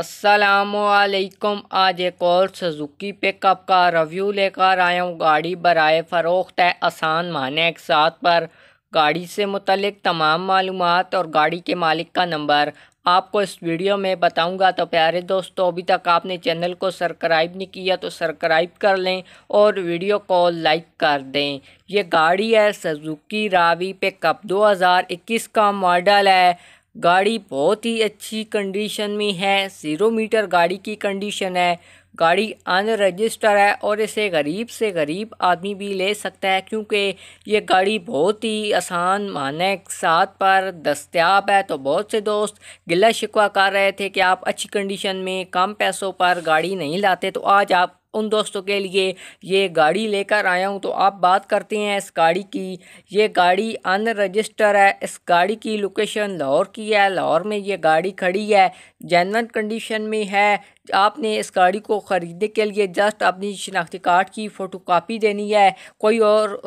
असलकम आज एक और सजुकी पिकअप का रिव्यू लेकर आया हूँ गाड़ी बरए फ़रोख्त है आसान माने एक साथ पर गाड़ी से मुतलिक तमाम मालूम और गाड़ी के मालिक का नंबर आपको इस वीडियो में बताऊंगा तो प्यारे दोस्तों अभी तक आपने चैनल को सब्सक्राइब नहीं किया तो सब्सक्राइब कर लें और वीडियो को लाइक कर दें ये गाड़ी है सजुकी रावी पिकअप 2021 का मॉडल है गाड़ी बहुत ही अच्छी कंडीशन में है ज़ीरो मीटर गाड़ी की कंडीशन है गाड़ी अनरजिस्टर है और इसे गरीब से गरीब आदमी भी ले सकता है क्योंकि ये गाड़ी बहुत ही आसान माने साथ पर दस्तियाब है तो बहुत से दोस्त गिला शिकवा कर रहे थे कि आप अच्छी कंडीशन में कम पैसों पर गाड़ी नहीं लाते तो आज आप उन दोस्तों के लिए ये गाड़ी लेकर आया हूँ तो आप बात करते हैं इस गाड़ी की ये गाड़ी अनरजिस्टर है इस गाड़ी की लोकेशन लाहौर की है लाहौर में ये गाड़ी खड़ी है जैनवन कंडीशन में है आपने इस गाड़ी को ख़रीदने के लिए जस्ट अपनी शनाख्ती कार्ड की फ़ोटोकॉपी देनी है कोई और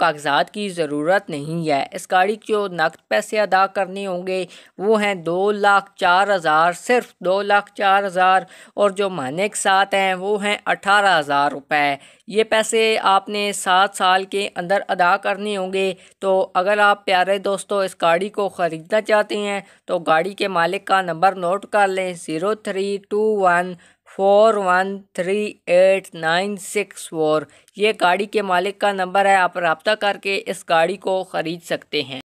कागजात की ज़रूरत नहीं है इस गाड़ी के जो नकद पैसे अदा करने होंगे वो हैं दो लाख चार हज़ार सिर्फ दो लाख चार हज़ार और जो मानक के साथ हैं वो हैं अठारह अठारह हज़ार रुपये ये पैसे आपने सात साल के अंदर अदा करने होंगे तो अगर आप प्यारे दोस्तों इस गाड़ी को ख़रीदना चाहते हैं तो गाड़ी के मालिक का नंबर नोट कर लें zero three two one four one three eight nine six four ये गाड़ी के मालिक का नंबर है आप रबता करके इस गाड़ी को ख़रीद सकते हैं